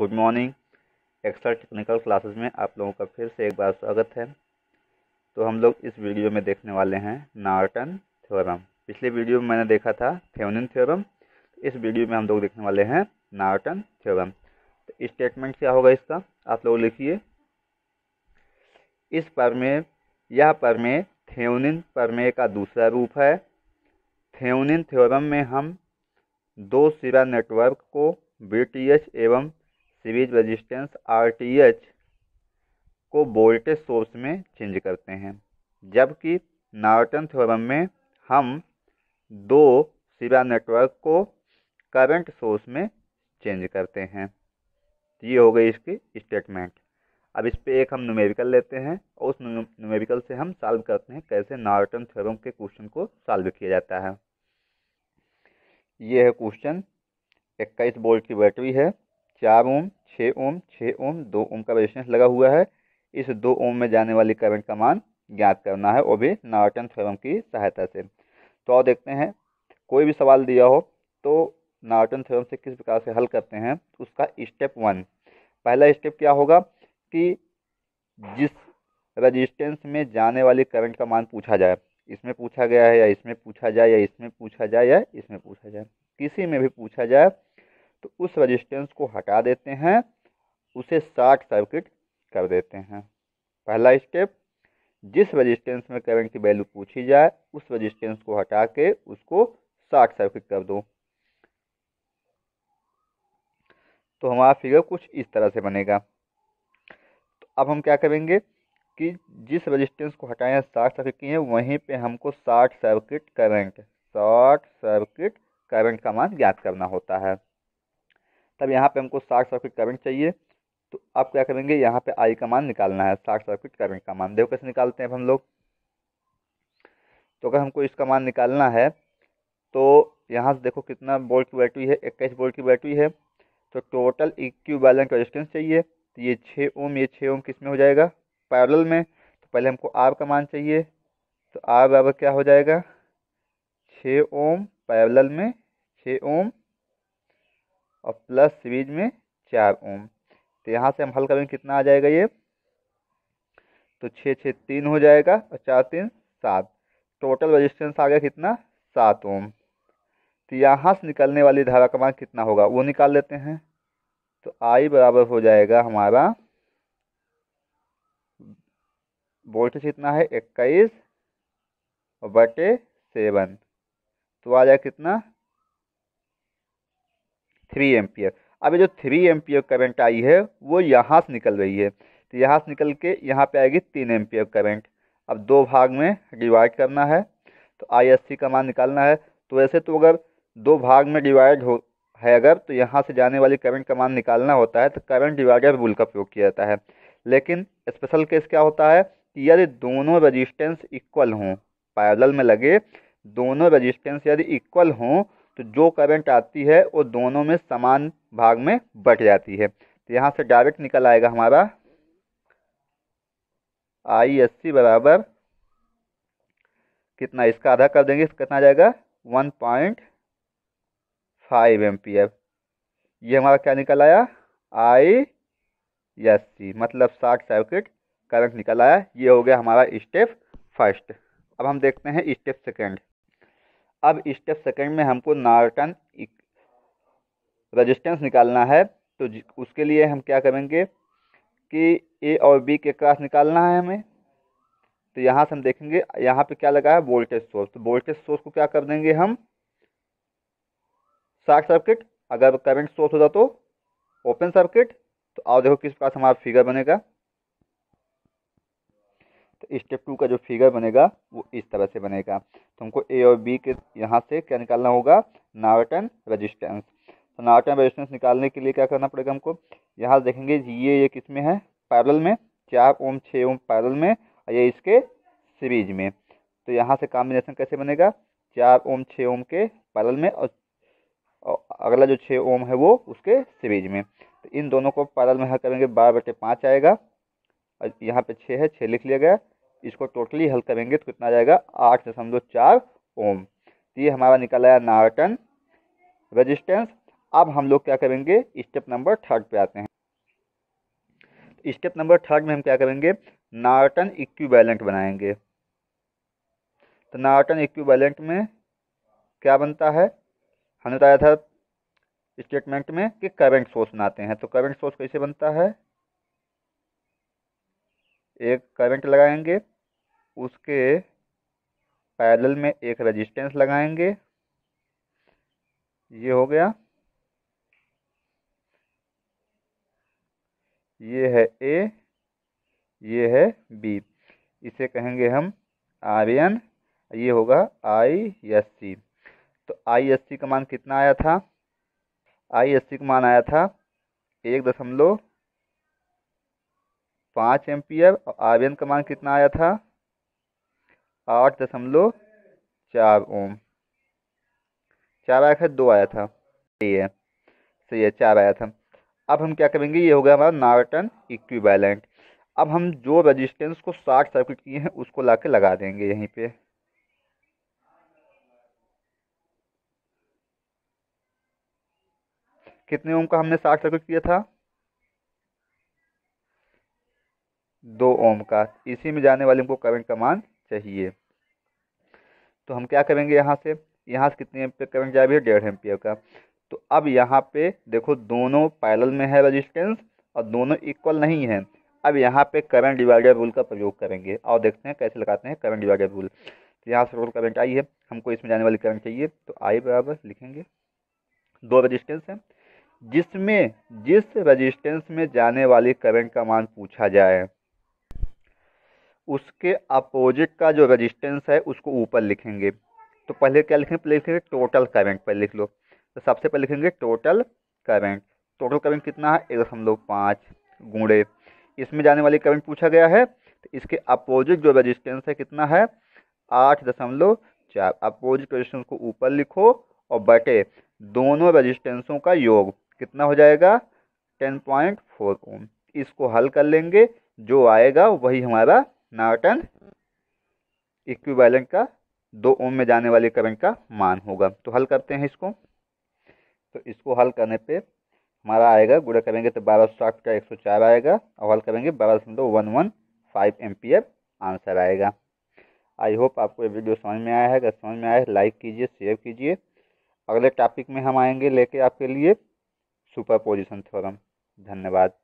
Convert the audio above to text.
good morning extra technical classes में आप लोगों का फिर से एक बार स्वागत है तो हम लोग इस वीडियो में देखने वाले हैं नार्टन थ्योरम पिछले वीडियो में मैंने देखा था थेवनिन थ्योरम इस वीडियो में हम लोग देखने वाले हैं नार्टन थ्योरम तो स्टेटमेंट क्या होगा इसका आप लोग लिखिए इस परमे यह परमे थेवनिन परमेय का दूसरा रूप है थेवनिन थ्योरम में हम दो सिरा नेटवर्क को बी एवं सीरीज रजिस्टेंस आर को वोल्टेज सोर्स में चेंज करते हैं जबकि नॉर्टन थ्योरम में हम दो सिवा नेटवर्क को करंट सोर्स में चेंज करते हैं ये हो गई इसकी स्टेटमेंट अब इस पर एक हम न्यूमेरिकल लेते हैं और उस न्यूमेरिकल से हम सॉल्व करते हैं कैसे नॉर्टन थ्योरम के क्वेश्चन को सॉल्व किया जाता है ये है क्वेश्चन इक्कीस बोल्ट की बैटरी है चार ओम छः ओम छः ओम दो ओम का रेजिस्टेंस लगा हुआ है इस दो ओम में जाने वाली करंट का मान ज्ञात करना है वो भी नॉर्टन थ्योरम की सहायता से तो और देखते हैं कोई भी सवाल दिया हो तो नॉर्टन थ्योरम से किस प्रकार से हल करते हैं उसका स्टेप वन पहला स्टेप क्या होगा कि जिस रजिस्टेंस में जाने वाली करंट का मान पूछा जाए इसमें पूछा गया है या इसमें पूछा जाए या इसमें पूछा जाए या इसमें पूछा जाए किसी में भी पूछा जाए तो उस रेजिस्टेंस को हटा देते हैं उसे शॉर्ट सर्किट कर देते हैं पहला स्टेप जिस रेजिस्टेंस में करंट की वैल्यू पूछी जाए उस रजिस्टेंस को हटा के उसको शॉर्ट सर्किट कर दो तो हमारा फिगर कुछ इस तरह से बनेगा तो अब हम क्या करेंगे कि जिस रजिस्टेंस को हटाए हैं शॉर्ट सर्किट किए हैं वहीं पे हमको short circuit current short circuit current का मान ज्ञात करना होता है तब यहाँ पे हमको शॉर्ट सर्किट करंट चाहिए तो आप क्या करेंगे यहाँ पे आई का मान निकालना है शॉर्ट सर्किट करंट का मान देखो कैसे निकालते हैं अब हम लोग तो अगर हमको इसका मान निकालना है तो यहाँ से देखो कितना बोल्ट की बैटरी है इक्कीस बोल्ट की बैटरी है तो टोटल इक्व बैलेंट रजिस्टेंस चाहिए तो ये छः ओम ये छः ओम किस में हो जाएगा पैरल में तो पहले हमको आर का मान चाहिए तो आर बराबर क्या हो जाएगा छः ओम पैरल में छः ओम और प्लस सीरीज में चार ओम तो यहाँ से हम हल करेंगे कितना आ जाएगा ये तो छः छः तीन हो जाएगा और चार तीन सात टोटल रजिस्टेंस आ गया कितना सात ओम तो यहाँ से निकलने वाली धारा का मान कितना होगा वो निकाल लेते हैं तो आई बराबर हो जाएगा हमारा वोल्टेज कितना है इक्कीस बटे सेवन तो आ जाएगा कितना थ्री एम्पियर अब ये जो थ्री एम्पियर करंट आई है वो यहाँ से निकल रही है तो यहाँ से निकल के यहाँ पे आएगी तीन एम्पियर करंट अब दो भाग में डिवाइड करना है तो आई एस सी का मान निकालना है तो वैसे तो अगर दो भाग में डिवाइड हो है अगर तो यहाँ से जाने वाली करंट का मान निकालना होता है तो करंट डिवाइडर रूल का प्रयोग किया जाता है लेकिन स्पेशल केस क्या होता है कि यदि दोनों रजिस्टेंस इक्वल हों पैरेलल में लगे दोनों रजिस्टेंस यदि इक्वल हों तो जो करंट आती है वो दोनों में समान भाग में बट जाती है तो यहाँ से डायरेक्ट निकल आएगा हमारा आई एस सी बराबर कितना इसका आधा कर देंगे कितना जाएगा वन पॉइंट फाइव एफ ये हमारा क्या निकल आया आई एस सी मतलब शॉर्ट सर्किट करंट निकल आया ये हो गया हमारा स्टेप फर्स्ट अब हम देखते हैं स्टेप सेकेंड अब स्टेप सेकंड में हमको नार्टन रजिस्टेंस निकालना है तो उसके लिए हम क्या करेंगे कि ए और बी के क्रॉस निकालना है हमें तो यहाँ से हम देखेंगे यहाँ पे क्या लगा है वोल्टेज सोर्स तो वोल्टेज सोर्स को क्या कर देंगे हम शॉर्ट सर्किट अगर करंट सोर्स होता तो ओपन सर्किट तो आओ देखो किस प्रकार हमारा फिगर बनेगा तो स्टेप टू का जो फिगर बनेगा वो इस तरह से बनेगा तो हमको ए और बी के यहाँ से क्या निकालना होगा नावटन रजिस्टेंस तो नावटन रजिस्टेंस निकालने के लिए क्या करना पड़ेगा हमको यहाँ देखेंगे ये ये किस में है पैरल में चार ओम छः ओम पैरल में और ये इसके सीरीज में तो यहाँ से कॉम्बिनेशन कैसे बनेगा चार ओम छः ओम के पैरल में और अगला जो छः ओम है वो उसके सीरीज में तो इन दोनों को पैरल में हल करेंगे बारह बटे पाँच आएगा और यहाँ पे छः है छः लिख लिया गया इसको टोटली हल करेंगे तो कितना जाएगा आठ दशमलव चार ओम तो ये हमारा निकल आया नार्टन रेजिस्टेंस अब हम लोग क्या करेंगे स्टेप नंबर थर्ड पे आते हैं स्टेप नंबर थर्ड में हम क्या करेंगे नार्टन इक्विवेलेंट बनाएंगे तो नार्टन इक्विवेलेंट में क्या बनता है हमने बताया था स्टेटमेंट में कि करंट सोर्स बनाते हैं तो करंट सोर्स कैसे बनता है एक करंट लगाएंगे उसके पैरेलल में एक रेजिस्टेंस लगाएंगे ये हो गया ये है ए ये है बी इसे कहेंगे हम आर एन ये होगा आई एस सी तो आई एस सी का मान कितना आया था आई एस सी का मान आया था एक दशमलव पाँच एम्पियर और आर एन का मान कितना आया था आठ दशमलव चार ओम चार आया था दो आया था सही है सही है चार आया था अब हम क्या करेंगे ये हो गया हमारा नार्टन इक्विवेलेंट अब हम जो रेजिस्टेंस को शॉर्ट सर्किट किए हैं उसको ला के लगा देंगे यहीं पे कितने ओम का हमने शॉर्ट सर्किट किया था दो ओम का इसी में जाने वाले हमको करंट का मान चाहिए तो हम क्या करेंगे यहाँ से यहाँ से कितने एम्पियर करंट जा रही है डेढ़ एम्पियर का तो अब यहाँ पे देखो दोनों पैरल में है रजिस्टेंस और दोनों इक्वल नहीं है अब यहाँ पे करंट डिवाइडर रूल का प्रयोग करेंगे और देखते हैं कैसे लगाते हैं करंट डिवाइडर रूल तो यहाँ से रोल करंट आई है हमको इसमें जाने वाली करंट चाहिए तो आई बराबर लिखेंगे दो रजिस्टेंस हैं जिसमें जिस रजिस्टेंस में जाने वाली करंट का मान पूछा जाए उसके अपोजिट का जो रजिस्टेंस है उसको ऊपर लिखेंगे तो पहले क्या लिखेंगे पहले लिखेंगे टोटल करंट पहले लिख लो तो सबसे पहले लिखेंगे टोटल करंट टोटल करंट कितना है एक दशमलव पाँच गुड़े इसमें जाने वाली करंट पूछा गया है तो इसके अपोजिट जो रजिस्टेंस है कितना है आठ दशमलव चार अपोजिट रजिस्टेंस को ऊपर लिखो और बटे दोनों रजिस्टेंसों का योग कितना हो जाएगा टेन पॉइंट फोर ओम इसको हल कर लेंगे जो आएगा वही हमारा नॉर्टन इक्विवेलेंट का दो ओम में जाने वाले करंट का मान होगा तो हल करते हैं इसको तो इसको हल करने पे हमारा आएगा गुड़ा करेंगे तो बारह सौ साठ का एक सौ चार आएगा और हल करेंगे बारह दशमलव one one five F answer आएगा आई होप आपको ये वीडियो समझ में आया है अगर समझ में आया है लाइक कीजिए शेयर कीजिए अगले टॉपिक में हम आएंगे लेके आपके लिए सुपर पोजिशन थ्योरम धन्यवाद